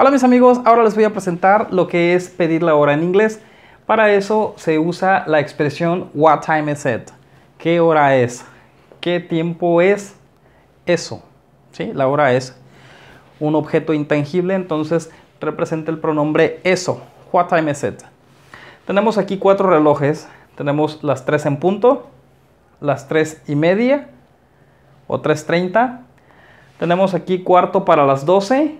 Hola mis amigos, ahora les voy a presentar lo que es pedir la hora en inglés. Para eso se usa la expresión what time is it? ¿Qué hora es? ¿Qué tiempo es? Eso. ¿Sí? La hora es un objeto intangible, entonces representa el pronombre eso. What time is it? Tenemos aquí cuatro relojes. Tenemos las tres en punto, las tres y media o 3.30. Tenemos aquí cuarto para las 12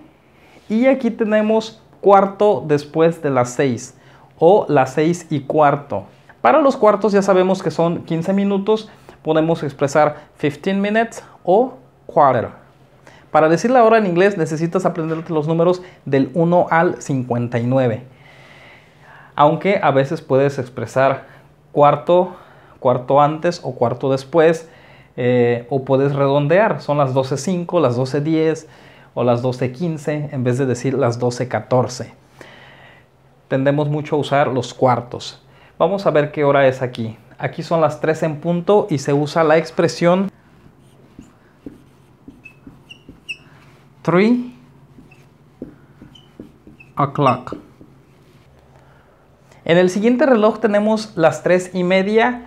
y aquí tenemos cuarto después de las 6 o las 6 y cuarto. Para los cuartos ya sabemos que son 15 minutos, podemos expresar 15 minutes o quarter. Para decir la hora en inglés necesitas aprenderte los números del 1 al 59. Aunque a veces puedes expresar cuarto, cuarto antes o cuarto después, eh, o puedes redondear, son las 12.05, las 12.10, o las 12.15 en vez de decir las 12.14. Tendemos mucho a usar los cuartos. Vamos a ver qué hora es aquí. Aquí son las 3 en punto y se usa la expresión 3 o'clock. En el siguiente reloj tenemos las 3 y media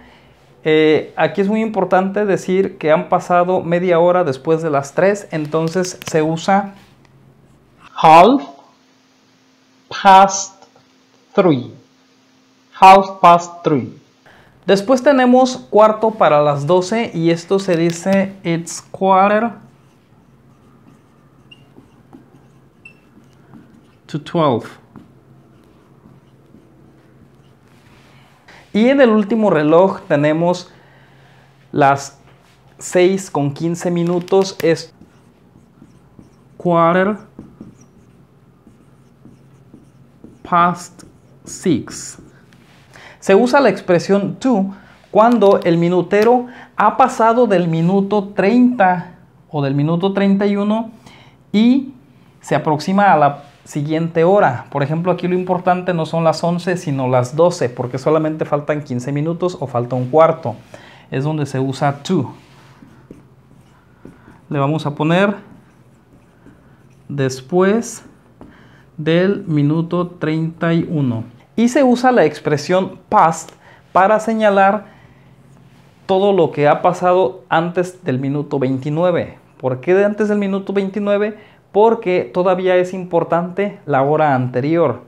eh, aquí es muy importante decir que han pasado media hora después de las 3, entonces se usa half past 3. Half past 3. Después tenemos cuarto para las 12 y esto se dice it's quarter to 12. Y en el último reloj tenemos las 6 con 15 minutos. Es quarter past 6. Se usa la expresión to cuando el minutero ha pasado del minuto 30 o del minuto 31 y se aproxima a la siguiente hora. Por ejemplo, aquí lo importante no son las 11, sino las 12, porque solamente faltan 15 minutos o falta un cuarto. Es donde se usa to. Le vamos a poner después del minuto 31. Y se usa la expresión past para señalar todo lo que ha pasado antes del minuto 29. ¿Por qué de antes del minuto 29? porque todavía es importante la hora anterior.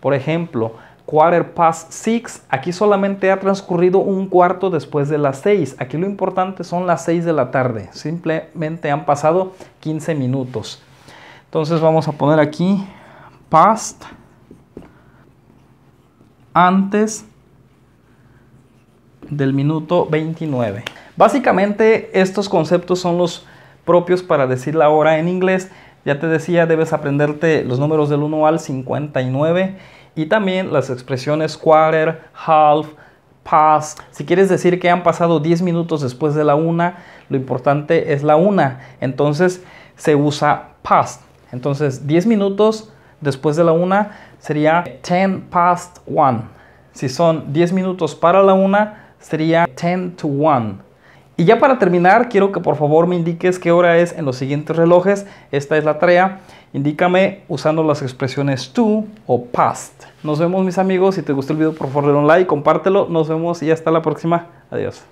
Por ejemplo, quarter past six, aquí solamente ha transcurrido un cuarto después de las seis. Aquí lo importante son las seis de la tarde, simplemente han pasado 15 minutos. Entonces vamos a poner aquí past, antes del minuto 29. Básicamente estos conceptos son los propios para decir la hora en inglés ya te decía, debes aprenderte los números del 1 al 59 y también las expresiones quarter, half, past. Si quieres decir que han pasado 10 minutos después de la 1, lo importante es la 1. Entonces se usa past. Entonces 10 minutos después de la 1 sería 10 past 1. Si son 10 minutos para la 1, sería 10 to 1. Y ya para terminar, quiero que por favor me indiques qué hora es en los siguientes relojes. Esta es la tarea. Indícame usando las expresiones to o past. Nos vemos mis amigos. Si te gustó el video, por favor, dale un like, compártelo. Nos vemos y hasta la próxima. Adiós.